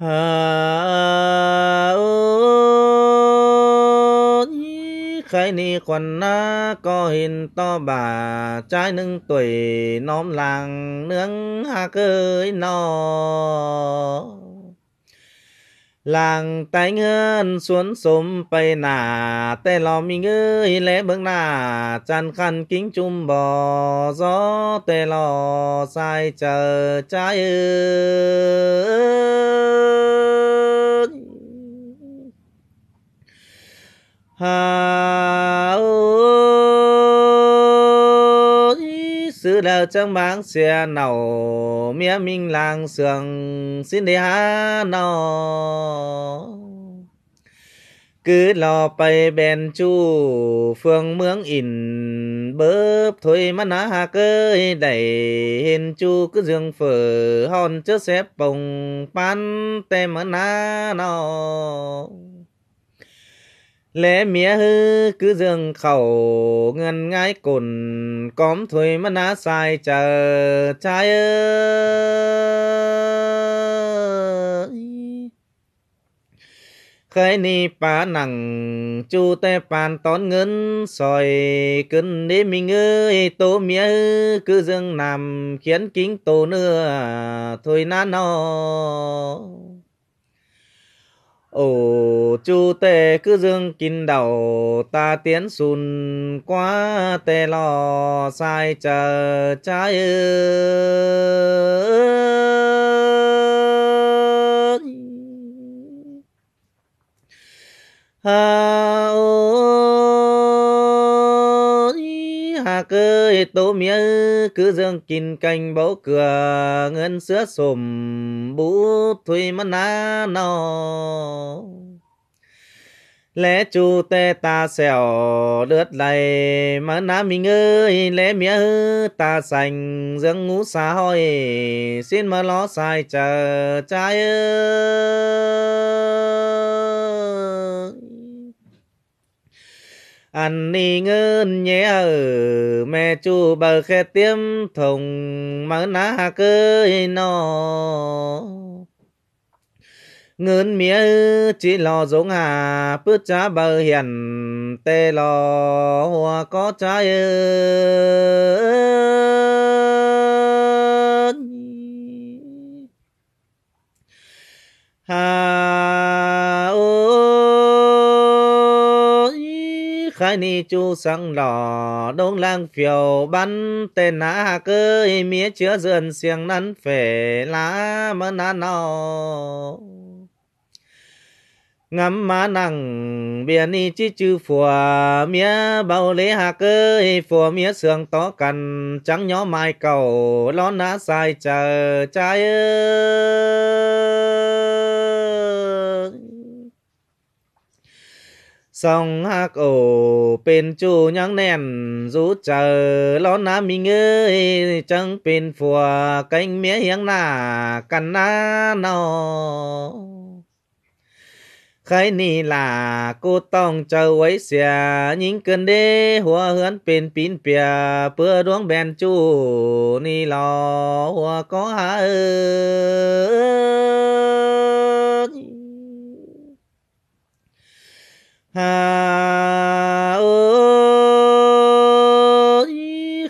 ใครนี่คนนนาก็เห็นต่อบาใจหนึ่งตุ๋ยน้อมหลังเนื้องหาเคยนอ làng tay ngân xuống sôm bay nà tê lò mi ngơi lẽ bước nà chăn khăn kính chum bò gió tê lò sai chờ trái ơi sư đạo chẳng bán xe nào mía minh làng sường xin đi há nó cứ lo bay bèn chu phương mướng in bớp thôi mà nó hà cơi đẩy hiền chu cứ dương phở hòn chớ xếp bồng pan tem mà nó lễ mía hư cứ dường khẩu ngân ngái cồn cóm thôi mà ná sai chờ trai ơi khơi ni pá nặng chu tê pan tón ngân soi cân đế mình ơi tô mía hư cứ dường nằm khiến kính tô nữa thôi ná nó Ổ chu tê cứ dương kín đầu ta tiến sùn quá tê lo sai chờ trái ơi. ta cứ tố mía cứ dương kín cành bố cửa ngân sữa sùm bú thui mắt ná nó lẽ chu tê ta xèo đứt lầy mà ná mình ơi lẽ mía ta sành dương ngũ xa hôi xin mà lo sai chờ trai ơi ăn ni ngân nhé ở mẹ chu bờ khe tiêm thùng mà na cưới nó ngân mía chỉ lo giống hà bước cha bờ hiền tê lo hoa có trái ơi khai ni chu sang lò đông lang phiêu bắn tên nã cơ mía chứa dườn xiềng nắn phể lá mơ nã nọ ngắm má nặng biển ni chi chư phùa mía bao lễ hạ cơ phùa mía sương tó cằn trắng nhỏ mai cầu lón ná sai chờ trái ơi Song hắc ổ bên chu nhắn nèn rú chờ lo na mình ơi chẳng bên phùa cánh mía hiếng na căn na nó khai ni là cô tông chờ ấy xìa những cơn đê hoa hướng bên pin pìa bữa đuống bèn chu ni lò hoa có hả ơi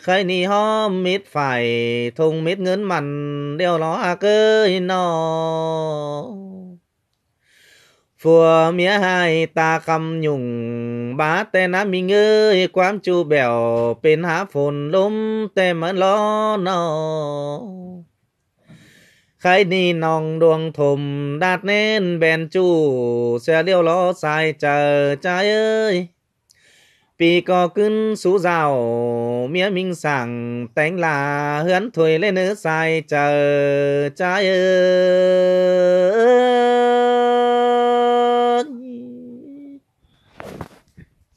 khai ni hôm mít phải thùng mít ngấn mặn đeo nó à cơ nó phùa mía hai ta cầm nhung bá tê ná mi ngơi quám chu bèo bên há phồn lúm tê mẫn lo nó khai ni nòng đuông thùm đạt nên bèn chu xe liêu lo sai chờ trai ơi vì có cưng sú giàu mía minh sảng tánh là hướng thùi lên nữ sai chờ trái ơi